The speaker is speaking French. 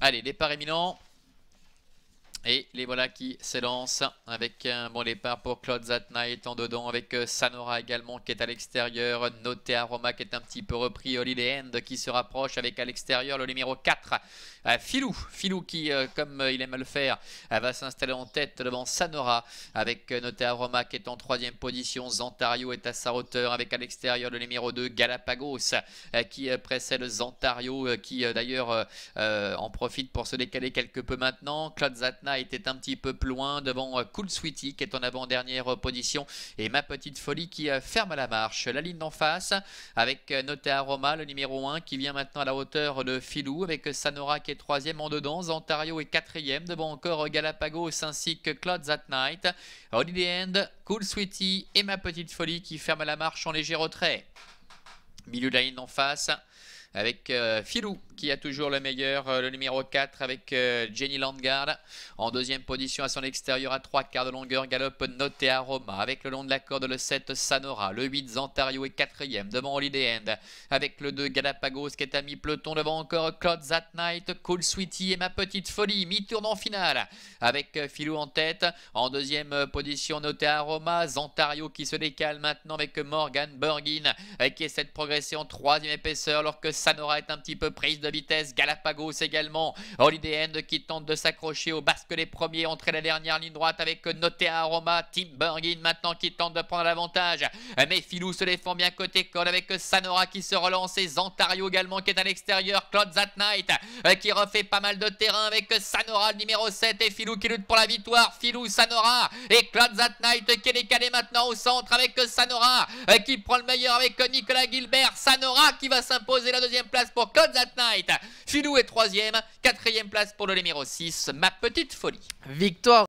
Allez, départ éminent. Et les voilà qui s'élancent avec un euh, bon départ pour Claude Zatnay étant dedans avec euh, Sanora également qui est à l'extérieur. Noté Aroma qui est un petit peu repris. Holiday End qui se rapproche avec à l'extérieur le numéro 4. Euh, Filou, Filou qui comme il aime le faire va s'installer en tête devant Sanora avec Noté Aroma qui est en troisième position. Zantario est à sa hauteur avec à l'extérieur le numéro 2 Galapagos qui précède Zantario qui d'ailleurs en profite pour se décaler quelque peu maintenant. Claude Zatnay était un petit peu plus loin devant euh, Cool Sweetie qui est en avant-dernière position et Ma Petite Folie qui euh, ferme la marche. La ligne d'en face avec euh, Noté Aroma, le numéro 1 qui vient maintenant à la hauteur de Filou avec Sanora qui est troisième en dedans. Ontario est quatrième devant encore Galapagos ainsi que Clouds at Night. Holiday End, Cool Sweetie et Ma Petite Folie qui ferme la marche en léger retrait. Milieu de la ligne d'en face avec Filou qui a toujours le meilleur, euh, le numéro 4 avec euh, Jenny Landgard. En deuxième position à son extérieur à 3 quarts de longueur, galope noté à Roma. Avec le long de la corde, le 7 Sanora, le 8 Zantario est quatrième devant Holiday End. Avec le 2 Galapagos qui est à mi-peloton devant encore Claude That Night, Cool Sweetie et Ma Petite Folie, mi-tour en finale. Avec euh, Philou en tête, en deuxième position noté à Roma, Zantario qui se décale maintenant avec Morgan Borgin. qui essaie de progresser en troisième épaisseur alors que Sanora est un petit peu prise de vitesse. Galapagos également. Holiday End qui tente de s'accrocher au basque les premiers. entrer la dernière ligne droite avec Notea Aroma. Tim Burgin maintenant qui tente de prendre l'avantage. Mais Filou se défend bien côté col avec Sanora qui se relance. Et Zantario également qui est à l'extérieur. Claude Zatnight euh, qui refait pas mal de terrain avec Sanora numéro 7. Et Filou qui lutte pour la victoire. Filou, Sanora et Claude Zatnight qui est décalé maintenant au centre avec Sanora euh, qui prend le meilleur avec Nicolas Gilbert. Sanora qui va s'imposer la deuxième place pour Claude Zatnight. Filou est troisième, quatrième place pour le numéro 6, ma petite folie. Victoire